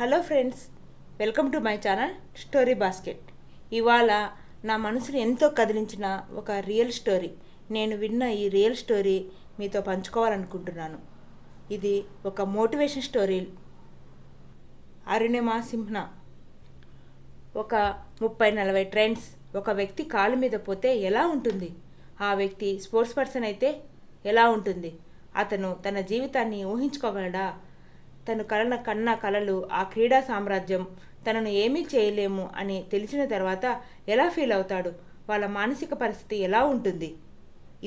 hello friends welcome to my channel Story Basket ఇవాళ నా మనసును ఎంతో కదిలించిన ఒక రియల్ స్టోరీ నేను విన్న ఈ రియల్ స్టోరీ మీతో పంచుకోవాలనుకుంటున్నాను ఇది ఒక మోటివేషన్ స్టోరీ అరుణిమా సింహ ఒక ముప్పై నలభై ట్రెండ్స్ ఒక వ్యక్తి కాలు మీద పోతే ఎలా ఉంటుంది ఆ వ్యక్తి స్పోర్ట్స్ పర్సన్ అయితే ఎలా ఉంటుంది అతను తన జీవితాన్ని ఊహించుకోగలడా తను కలన కన్న కలలు ఆ క్రీడా సామ్రాజ్యం తనను ఏమీ చేయలేము అని తెలిసిన తర్వాత ఎలా ఫీల్ అవుతాడు వాళ్ళ మానసిక పరిస్థితి ఎలా ఉంటుంది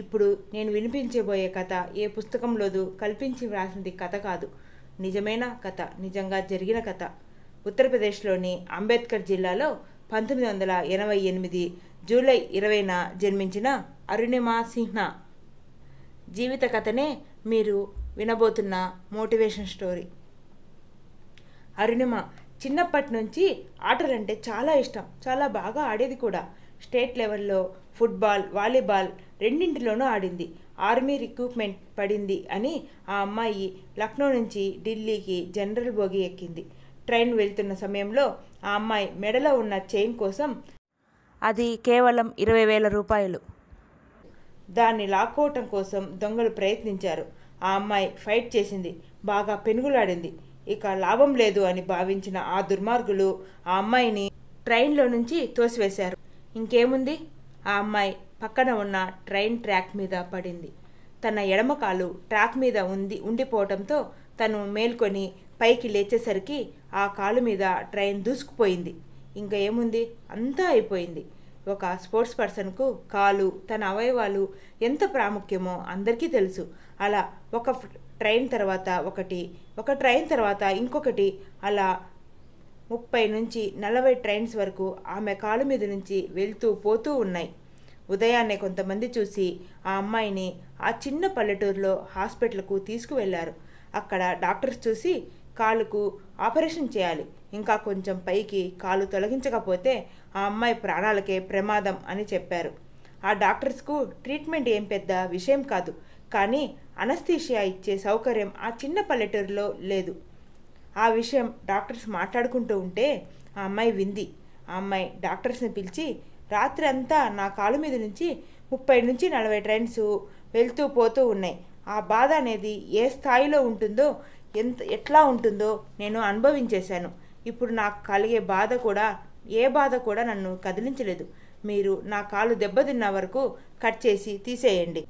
ఇప్పుడు నేను వినిపించబోయే కథ ఏ పుస్తకంలోదు కల్పించి వ్రాసినది కథ కాదు నిజమైన కథ నిజంగా జరిగిన కథ ఉత్తరప్రదేశ్లోని అంబేద్కర్ జిల్లాలో పంతొమ్మిది వందల ఎనభై ఎనిమిది జూలై ఇరవైన జన్మించిన అరుణిమా సిన్హా జీవిత కథనే మీరు వినబోతున్న మోటివేషన్ స్టోరీ అరుణిమ చిన్నప్పటి నుంచి ఆటలంటే చాలా ఇష్టం చాలా బాగా ఆడేది కూడా స్టేట్ లెవెల్లో ఫుట్బాల్ వాలీబాల్ రెండింటిలోనూ ఆడింది ఆర్మీ రిక్రూట్మెంట్ పడింది అని ఆ అమ్మాయి లక్నో నుంచి ఢిల్లీకి జనరల్ బోగి ఎక్కింది ట్రైన్ వెళ్తున్న సమయంలో ఆ అమ్మాయి మెడలో ఉన్న చైన్ కోసం అది కేవలం ఇరవై వేల రూపాయలు దాన్ని లాక్కోవటం కోసం దొంగలు ప్రయత్నించారు ఆ అమ్మాయి ఫైట్ చేసింది బాగా పెనుగులాడింది ఇక లాభం లేదు అని భావించిన ఆ దుర్మార్గులు ఆ అమ్మాయిని ట్రైన్లో నుంచి తోసివేశారు ఇంకేముంది ఆ అమ్మాయి పక్కన ఉన్న ట్రైన్ ట్రాక్ మీద పడింది తన ఎడమకాలు ట్రాక్ మీద ఉంది ఉండిపోవడంతో తను మేల్కొని పైకి లేచేసరికి ఆ కాలు మీద ట్రైన్ దూసుకుపోయింది ఇంకా ఏముంది అంతా అయిపోయింది ఒక స్పోర్ట్స్ పర్సన్కు కాలు తన అవయవాలు ఎంత ప్రాముఖ్యమో అందరికీ తెలుసు అలా ఒక ట్రైన్ తర్వాత ఒకటి ఒక ట్రైన్ తర్వాత ఇంకొకటి అలా ముప్పై నుంచి నలభై ట్రైన్స్ వరకు ఆమె కాలు మీద నుంచి వెళ్తూ పోతూ ఉన్నాయి ఉదయాన్నే కొంతమంది చూసి ఆ అమ్మాయిని ఆ చిన్న పల్లెటూరులో హాస్పిటల్కు తీసుకువెళ్లారు అక్కడ డాక్టర్స్ చూసి కాలుకు ఆపరేషన్ చేయాలి ఇంకా కొంచెం పైకి కాలు తొలగించకపోతే ఆ అమ్మాయి ప్రాణాలకే ప్రమాదం అని చెప్పారు ఆ డాక్టర్స్కు ట్రీట్మెంట్ ఏం పెద్ద విషయం కాదు కానీ అనస్థీషియా ఇచ్చే సౌకర్యం ఆ చిన్న పల్లెటూరులో లేదు ఆ విషయం డాక్టర్స్ మాట్లాడుకుంటూ ఉంటే ఆ అమ్మాయి వింది ఆ అమ్మాయి డాక్టర్స్ని పిలిచి రాత్రి అంతా నా కాలు మీద నుంచి ముప్పై నుంచి నలభై ట్రైన్స్ వెళ్తూ పోతూ ఉన్నాయి ఆ బాధ అనేది ఏ స్థాయిలో ఉంటుందో ఎంత ఎట్లా ఉంటుందో నేను అనుభవించేశాను ఇప్పుడు నాకు కలిగే బాధ కూడా ఏ బాధ కూడా నన్ను కదిలించలేదు మీరు నా కాలు దెబ్బతిన్న వరకు కట్ చేసి తీసేయండి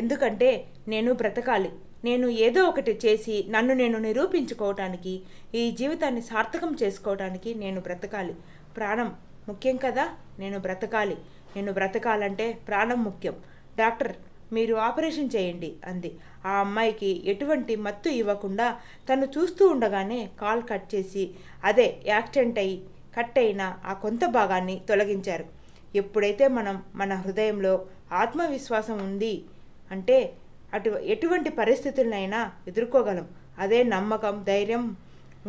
ఎందుకంటే నేను బ్రతకాలి నేను ఏదో ఒకటి చేసి నన్ను నేను నిరూపించుకోవటానికి ఈ జీవితాన్ని సార్థకం చేసుకోవటానికి నేను బ్రతకాలి ప్రాణం ముఖ్యం కదా నేను బ్రతకాలి నేను బ్రతకాలంటే ప్రాణం ముఖ్యం డాక్టర్ మీరు ఆపరేషన్ చేయండి అంది ఆ అమ్మాయికి ఎటువంటి మత్తు ఇవ్వకుండా తను చూస్తూ ఉండగానే కాల్ కట్ చేసి అదే యాక్సిడెంట్ అయి కట్ అయిన ఆ కొంత భాగాన్ని తొలగించారు ఎప్పుడైతే మనం మన హృదయంలో ఆత్మవిశ్వాసం ఉంది అంటే అటు ఎటువంటి పరిస్థితులనైనా ఎదుర్కోగలం అదే నమ్మకం ధైర్యం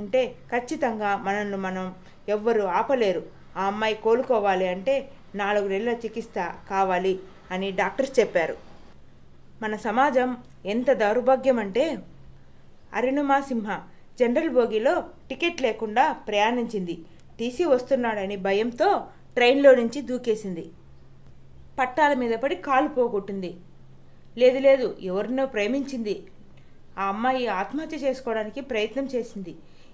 ఉంటే ఖచ్చితంగా మనల్ని మనం ఎవ్వరూ ఆపలేరు ఆ అమ్మాయి కోలుకోవాలి అంటే నాలుగు నెలల చికిత్స కావాలి అని డాక్టర్స్ చెప్పారు మన సమాజం ఎంత దౌర్భాగ్యం అంటే అరుణమా జనరల్ బోగిలో టికెట్ లేకుండా ప్రయాణించింది తీసి వస్తున్నాడని భయంతో ట్రైన్లో నుంచి దూకేసింది పట్టాల మీద పడి కాలు పోగొట్టింది లేదు లేదు ఎవరినో ప్రేమించింది ఆ అమ్మాయి ఆత్మహత్య చేసుకోవడానికి ప్రయత్నం చేసింది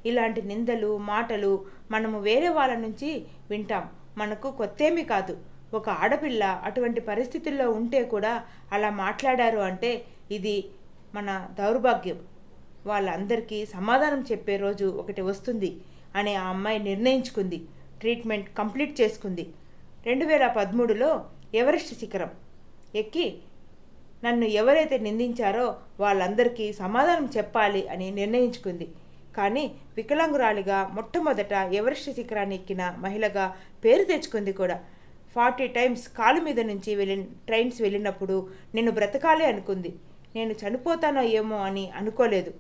ఇలాంటి నిందలు మాటలు మనము వేరే వాళ్ళ నుంచి వింటాం మనకు కొత్తేమీ కాదు ఒక ఆడపిల్ల అటువంటి పరిస్థితుల్లో ఉంటే కూడా అలా మాట్లాడారు అంటే ఇది మన దౌర్భాగ్యం వాళ్ళందరికీ సమాధానం చెప్పే రోజు ఒకటి వస్తుంది అని ఆ అమ్మాయి నిర్ణయించుకుంది ట్రీట్మెంట్ కంప్లీట్ చేసుకుంది రెండు వేల పదమూడులో ఎవరెస్ట్ శిఖరం ఎక్కి నన్ను ఎవరైతే నిందించారో వాళ్ళందరికీ సమాధానం చెప్పాలి అని నిర్ణయించుకుంది కానీ వికలాంగురాలిగా మొట్టమొదట ఎవరెస్ట్ శిఖరాన్ని ఎక్కిన మహిళగా పేరు తెచ్చుకుంది కూడా ఫార్టీ టైమ్స్ కాలు మీద నుంచి వెళ్ళి ట్రైన్స్ వెళ్ళినప్పుడు నేను బ్రతకాలి అనుకుంది నేను చనిపోతానో ఏమో అని అనుకోలేదు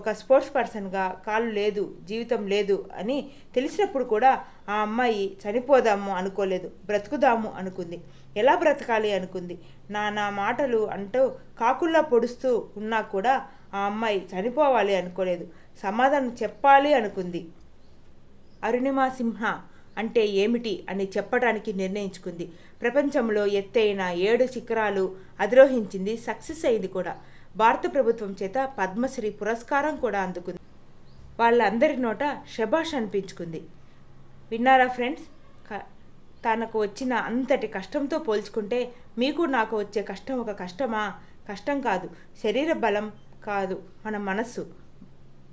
ఒక స్పోర్ట్స్ పర్సన్గా కాలు లేదు జీవితం లేదు అని తెలిసినప్పుడు కూడా ఆ అమ్మాయి చనిపోదాము అనుకోలేదు బ్రతుకుదాము అనుకుంది ఎలా బ్రతకాలి అనుకుంది నా నా మాటలు అంటూ కాకుల్లా పొడుస్తూ ఉన్నా కూడా ఆ అమ్మాయి చనిపోవాలి అనుకోలేదు సమాధానం చెప్పాలి అనుకుంది అరుణిమ సింహ అంటే ఏమిటి అని చెప్పడానికి నిర్ణయించుకుంది ప్రపంచంలో ఎత్తైన ఏడు శిఖరాలు అధిరోహించింది సక్సెస్ అయింది కూడా భారత ప్రభుత్వం చేత పద్మశ్రీ పురస్కారం కూడా అందుకుంది వాళ్ళందరి నోట శభాష్ అనిపించుకుంది విన్నారా ఫ్రెండ్స్ తనకు వచ్చిన అంతటి కష్టంతో పోల్చుకుంటే మీకు నాకు వచ్చే కష్టం ఒక కష్టమా కష్టం కాదు శరీర బలం కాదు మన మనస్సు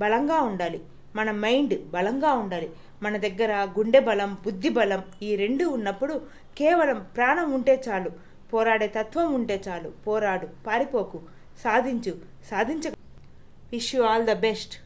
బలంగా ఉండాలి మన మైండ్ బలంగా ఉండాలి మన దగ్గర గుండె బలం బుద్ధి బలం ఈ రెండు ఉన్నప్పుడు కేవలం ప్రాణం ఉంటే చాలు పోరాడే తత్వం ఉంటే చాలు పోరాడు పారిపోకు సాధించు సాధించ wish you all the best